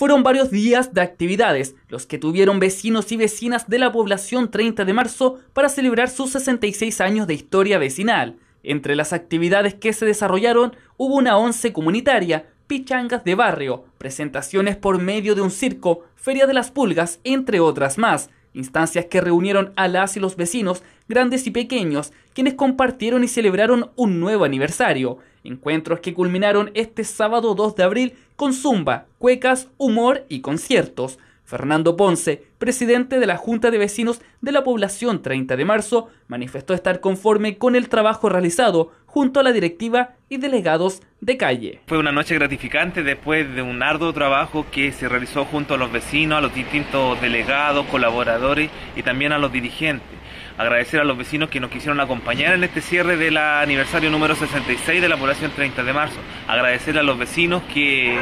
Fueron varios días de actividades, los que tuvieron vecinos y vecinas de la población 30 de marzo para celebrar sus 66 años de historia vecinal. Entre las actividades que se desarrollaron hubo una once comunitaria, pichangas de barrio, presentaciones por medio de un circo, feria de las pulgas, entre otras más instancias que reunieron a las y los vecinos, grandes y pequeños, quienes compartieron y celebraron un nuevo aniversario. Encuentros que culminaron este sábado 2 de abril con zumba, cuecas, humor y conciertos. Fernando Ponce, presidente de la Junta de Vecinos de la Población 30 de marzo, manifestó estar conforme con el trabajo realizado junto a la directiva y delegados de calle. Fue una noche gratificante después de un arduo trabajo que se realizó junto a los vecinos, a los distintos delegados, colaboradores y también a los dirigentes agradecer a los vecinos que nos quisieron acompañar en este cierre del aniversario número 66 de la población 30 de marzo, agradecer a los vecinos que,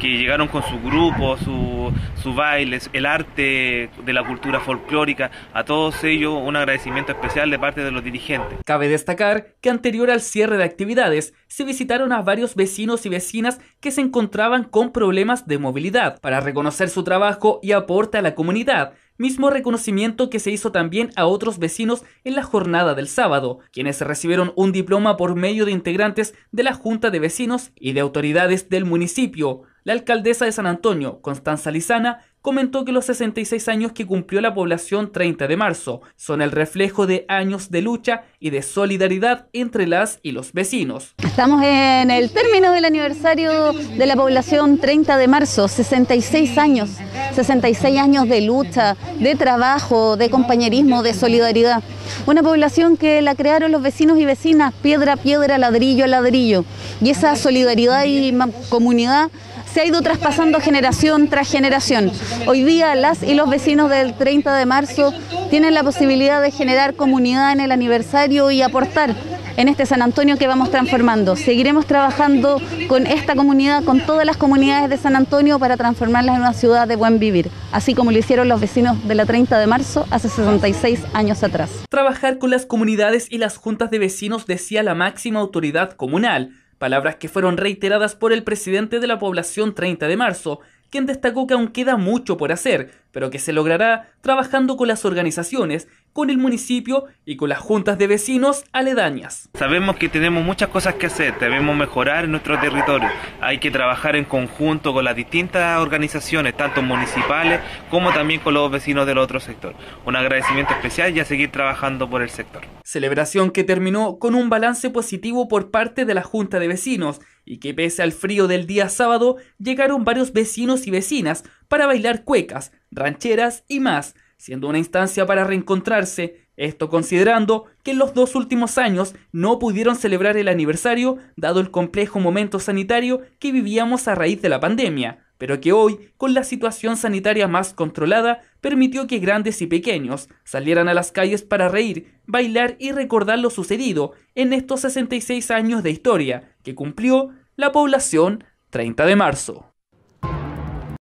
llegaron con su grupo, su, su bailes, el arte de la cultura folclórica, a todos ellos un agradecimiento especial de parte de los dirigentes. Cabe destacar que anterior al cierre de actividades se visitaron a varios vecinos y vecinas que se encontraban con problemas de movilidad para reconocer su trabajo y aporte a la comunidad mismo reconocimiento que se hizo también a otros vecinos en la jornada del sábado, quienes recibieron un diploma por medio de integrantes de la Junta de Vecinos y de autoridades del municipio. La alcaldesa de San Antonio, Constanza Lizana, comentó que los 66 años que cumplió la población 30 de marzo son el reflejo de años de lucha y de solidaridad entre las y los vecinos. Estamos en el término del aniversario de la población 30 de marzo, 66 años 66 años de lucha, de trabajo, de compañerismo, de solidaridad. Una población que la crearon los vecinos y vecinas, piedra a piedra, ladrillo a ladrillo. Y esa solidaridad y comunidad se ha ido traspasando generación tras generación. Hoy día las y los vecinos del 30 de marzo tienen la posibilidad de generar comunidad en el aniversario y aportar en este San Antonio que vamos transformando. Seguiremos trabajando con esta comunidad, con todas las comunidades de San Antonio para transformarlas en una ciudad de buen vivir, así como lo hicieron los vecinos de la 30 de marzo hace 66 años atrás. Trabajar con las comunidades y las juntas de vecinos decía la máxima autoridad comunal, palabras que fueron reiteradas por el presidente de la población 30 de marzo, quien destacó que aún queda mucho por hacer, pero que se logrará trabajando con las organizaciones con el municipio y con las juntas de vecinos aledañas. Sabemos que tenemos muchas cosas que hacer, debemos mejorar nuestro territorio. Hay que trabajar en conjunto con las distintas organizaciones, tanto municipales como también con los vecinos del otro sector. Un agradecimiento especial y a seguir trabajando por el sector. Celebración que terminó con un balance positivo por parte de la junta de vecinos y que pese al frío del día sábado llegaron varios vecinos y vecinas para bailar cuecas, rancheras y más siendo una instancia para reencontrarse, esto considerando que en los dos últimos años no pudieron celebrar el aniversario dado el complejo momento sanitario que vivíamos a raíz de la pandemia, pero que hoy, con la situación sanitaria más controlada, permitió que grandes y pequeños salieran a las calles para reír, bailar y recordar lo sucedido en estos 66 años de historia que cumplió la población 30 de marzo.